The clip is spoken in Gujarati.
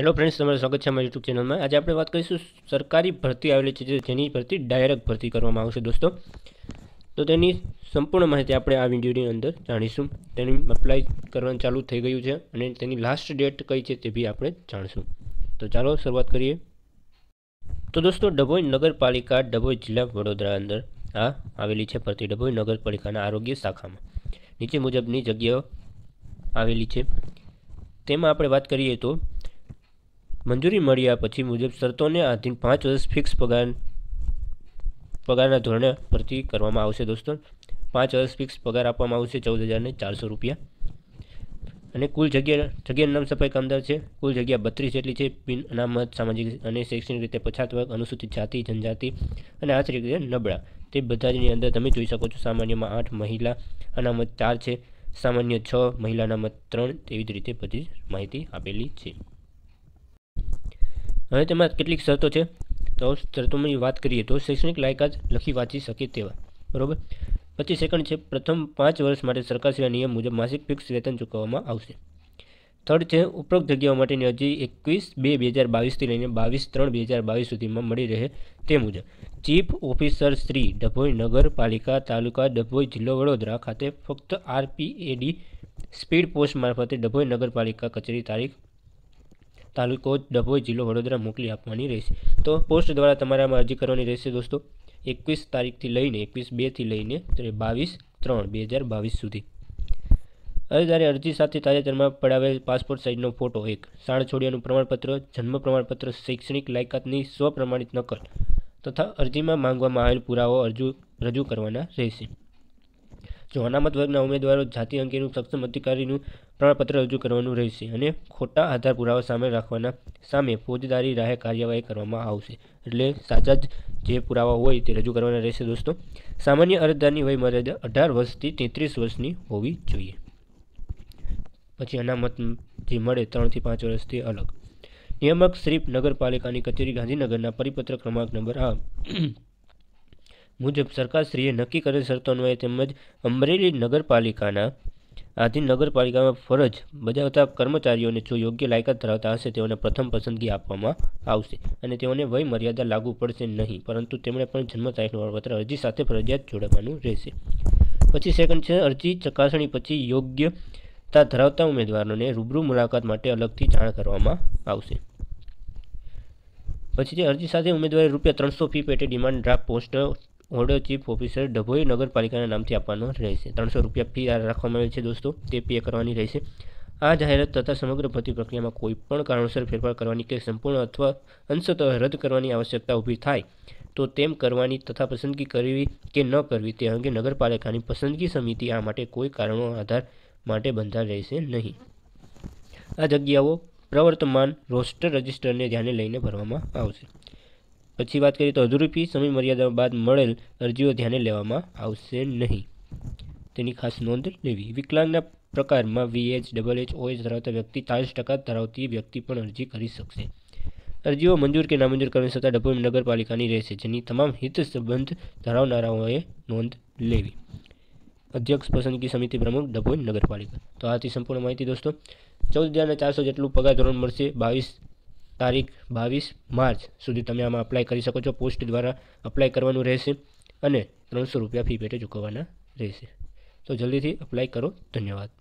હેલો ફ્રેન્ડ્સ તમારું સ્વાગત છે અમારી યુટ્યુબ ચેનલમાં આજે આપણે વાત કરીશું સરકારી ભરતી આવેલી છે જેની ભરતી ડાયરેક્ટ ભરતી કરવામાં આવશે દોસ્તો તો તેની સંપૂર્ણ માહિતી આપણે આ વિડીયોની અંદર જાણીશું તેની અપ્લાય કરવાનું ચાલુ થઈ ગયું છે અને તેની લાસ્ટ ડેટ કઈ છે તે બી આપણે જાણીશું તો ચાલો શરૂઆત કરીએ તો દોસ્તો ડભોઈ નગરપાલિકા ડભોઈ જિલ્લા વડોદરા અંદર આ આવેલી છે ભરતી ડભોઈ નગરપાલિકાના આરોગ્ય શાખામાં નીચે મુજબની જગ્યાઓ આવેલી છે તેમાં આપણે વાત કરીએ તો મંજૂરી મળ્યા પછી મુજબ શરતોને આધીન પાંચ વર્ષ ફિક્સ પગાર પગારના ધોરણે પરથી કરવામાં આવશે દોસ્તો પાંચ વર્ષ ફિક્સ પગાર આપવામાં આવશે ચૌદ હજારને ચારસો રૂપિયા અને કુલ જગ્યા જગ્યા નામ સફાઈ કામદાર છે કુલ જગ્યા બત્રીસ જેટલી છે બિન અનામત સામાજિક અને શૈક્ષણિક રીતે પછાત વર્ગ અનુસૂચિત જાતિ જનજાતિ અને આચરી રીતે નબળા તે બધાની અંદર તમે જોઈ શકો છો સામાન્યમાં આઠ મહિલા અનામત ચાર છે સામાન્ય છ મહિલા અનામત ત્રણ તેવી જ રીતે બધી માહિતી આપેલી છે હવે તેમાં કેટલીક શરતો છે તો શરતોની વાત કરીએ તો શૈક્ષણિક લાયકાત લખી વાંચી શકે તેવા બરાબર પચીસ સેકન્ડ છે પ્રથમ પાંચ વર્ષ માટે સરકારશ્રીના નિયમ મુજબ માસિક ફિક્સ વેતન ચૂકવવામાં આવશે થર્ડ છે ઉપરોક્ત જગ્યાઓ માટેની અરજી એકવીસ બે બે હજાર બાવીસથી લઈને બાવીસ ત્રણ બે હજાર બાવીસ સુધીમાં મળી રહે તે મુજબ ચીફ ઓફિસર શ્રી ડભોઈ નગરપાલિકા તાલુકા ડભોઈ જિલ્લો વડોદરા ખાતે ફક્ત આરપીએડી સ્પીડ પોસ્ટ મારફતે ડભોઈ નગરપાલિકા કચેરી તારીખ તાલુકો ડભોઈ જિલ્લો વડોદરા મોકલી આપવાની રહેશે તો પોસ્ટ દ્વારા તમારામાં અરજી કરવાની રહેશે દોસ્તો એકવીસ તારીખથી લઈને એકવીસ બેથી લઈને બાવીસ ત્રણ બે હજાર બાવીસ સુધી અરજદારે અરજી સાથે તાજેતરમાં પડાવેલ પાસપોર્ટ સાઇઝનો ફોટો એક શાળા છોડિયાનું પ્રમાણપત્ર જન્મ પ્રમાણપત્ર શૈક્ષણિક લાયકાતની સ્વપ્રમાણિત નકલ તથા અરજીમાં માંગવામાં આવેલ પુરાવો અરજુ રજૂ કરવાના રહેશે જો અનામત વર્ગના ઉમેદવારો જાતિ અંગેનું સક્ષમ અધિકારીનું પ્રમાણપત્ર રજૂ કરવાનું રહેશે અને ખોટા આધાર પુરાવા સામે રાખવાના સામે ફોજદારી રાહે કાર્યવાહી કરવામાં આવશે એટલે સાચા જ જે પુરાવા હોય તે રજૂ કરવાના રહેશે દોસ્તો સામાન્ય અરજદારની વયમર્યાદા અઢાર વર્ષથી તેત્રીસ વર્ષની હોવી જોઈએ પછી અનામત જે મળે ત્રણથી પાંચ વર્ષથી અલગ નિયામક શ્રી નગરપાલિકાની કચેરી ગાંધીનગરના પરિપત્ર ક્રમાંક નંબર આ મુજબ સરકારશ્રીએ નક્કી કરેલ શરતો અન્વયે તેમજ અમરેલી નગરપાલિકાના આધીન નગરપાલિકામાં ફરજ બજાવતા કર્મચારીઓને જો યોગ્ય લાયકાત ધરાવતા હશે તેઓને પ્રથમ પસંદગી આપવામાં આવશે અને તેઓને વય મર્યાદા લાગુ પડશે નહીં પરંતુ તેમણે પણ જન્મ તારીખનું વળપત્ર અરજી સાથે ફરજિયાત જોડવાનું રહેશે પછી સેકન્ડ છે અરજી ચકાસણી પછી યોગ્યતા ધરાવતા ઉમેદવારોને રૂબરૂ મુલાકાત માટે અલગથી જાણ કરવામાં આવશે પછી અરજી સાથે ઉમેદવારે રૂપિયા ત્રણસો ફી પેટે demand draft post order chief officer Dabhoi નગરપાલિકાના નામથી આપવાનો રહેશે ત્રણસો રૂપિયા ફી રાખવામાં આવે છે દોસ્તો તે પે કરવાની રહેશે આ જાહેરાત તથા સમગ્ર ભરતી પ્રક્રિયામાં કોઈપણ કારણોસર ફેરફાર કરવાની કે સંપૂર્ણ અથવા અંશત રદ કરવાની આવશ્યકતા ઊભી થાય તો તેમ કરવાની તથા પસંદગી કરવી કે ન કરવી તે અંગે નગરપાલિકાની પસંદગી સમિતિ આ માટે કોઈ કારણો આધાર માટે બંધાર રહેશે નહીં આ જગ્યાઓ પ્રવર્તમાન રોસ્ટર રજિસ્ટરને ધ્યાને લઈને ભરવામાં આવશે પછી વાત કરીએ તો હજુરૂપી સમય મર્યાદા બાદ મળેલ અરજીઓ ધ્યાને લેવામાં આવશે નહીં તેની ખાસ નોંધ લેવી વિકલાંગના પ્રકારમાં વીએચ ડબલ એચ ઓએચ ધરાવતા વ્યક્તિ ચાલીસ ટકા ધરાવતી વ્યક્તિ પણ અરજી કરી શકશે અરજીઓ મંજૂર કે નામંજૂર કરવાની સત્તા ડભોઈ નગરપાલિકાની રહેશે જેની તમામ હિત સંબંધ ધરાવનારાઓએ નોંધ લેવી અધ્યક્ષ પસંદગી સમિતિ પ્રમુખ ડભોઈ નગરપાલિકા તો આથી સંપૂર્ણ માહિતી દોસ્તો ચૌદ હજારના ચારસો જેટલું પગાર ધોરણ મળશે બાવીસ તારીખ બાવીસ માર્ચ સુધી તમે આમાં અપ્લાય કરી શકો છો પોસ્ટ દ્વારા અપ્લાય કરવાનું રહેશે અને ત્રણસો રૂપિયા ફી પેટે ચૂકવવાના રહેશે તો જલ્દીથી અપ્લાય કરો ધન્યવાદ